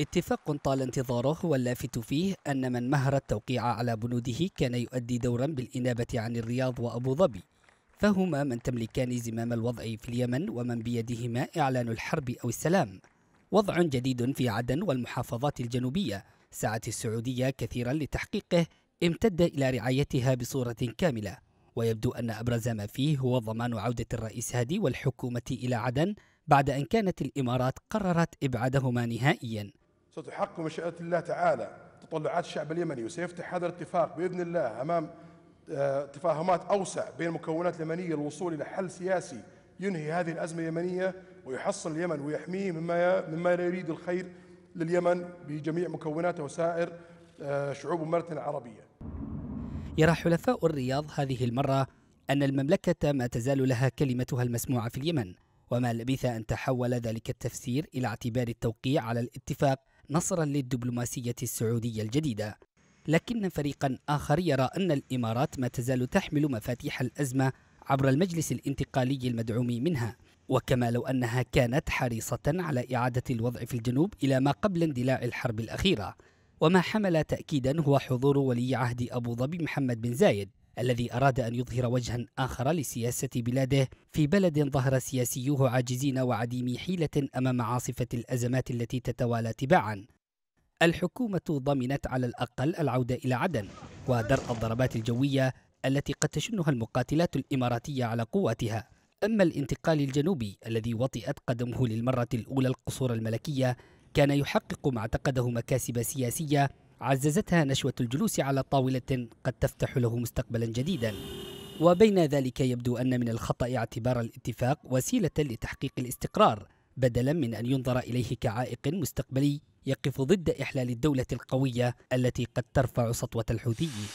اتفاق طال انتظاره واللافت فيه أن من مهر التوقيع على بنوده كان يؤدي دورا بالإنابة عن الرياض وأبو ظبي فهما من تملكان زمام الوضع في اليمن ومن بيدهما إعلان الحرب أو السلام وضع جديد في عدن والمحافظات الجنوبية سعت السعودية كثيرا لتحقيقه امتد إلى رعايتها بصورة كاملة ويبدو أن أبرز ما فيه هو ضمان عودة الرئيس هادي والحكومة إلى عدن بعد أن كانت الإمارات قررت إبعادهما نهائياً ستحقق مشيئة الله تعالى تطلعات الشعب اليمني وسيفتح هذا الاتفاق بإذن الله أمام آه، تفاهمات أوسع بين المكونات اليمنية للوصول إلى حل سياسي ينهي هذه الأزمة اليمنية ويحصن اليمن ويحميه مما مما يريد الخير لليمن بجميع مكوناته وسائر آه، شعوب المملكة العربية. يرى حلفاء الرياض هذه المرة أن المملكة ما تزال لها كلمتها المسموعة في اليمن وما لبث أن تحول ذلك التفسير إلى اعتبار التوقيع على الاتفاق نصرا للدبلوماسية السعودية الجديدة لكن فريقا آخر يرى أن الإمارات ما تزال تحمل مفاتيح الأزمة عبر المجلس الانتقالي المدعوم منها وكما لو أنها كانت حريصة على إعادة الوضع في الجنوب إلى ما قبل اندلاع الحرب الأخيرة وما حمل تأكيدا هو حضور ولي عهد أبو ظبي محمد بن زايد الذي أراد أن يظهر وجها آخر لسياسة بلاده في بلد ظهر سياسيوه عاجزين وعديمي حيلة أمام عاصفة الأزمات التي تتوالى تباعا الحكومة ضمنت على الأقل العودة إلى عدن ودرء الضربات الجوية التي قد تشنها المقاتلات الإماراتية على قواتها أما الانتقال الجنوبي الذي وطئت قدمه للمرة الأولى القصور الملكية كان يحقق ما اعتقده مكاسب سياسية عززتها نشوة الجلوس على طاولة قد تفتح له مستقبلا جديدا وبين ذلك يبدو أن من الخطأ اعتبار الاتفاق وسيلة لتحقيق الاستقرار بدلا من أن ينظر إليه كعائق مستقبلي يقف ضد إحلال الدولة القوية التي قد ترفع سطوة الحوثيين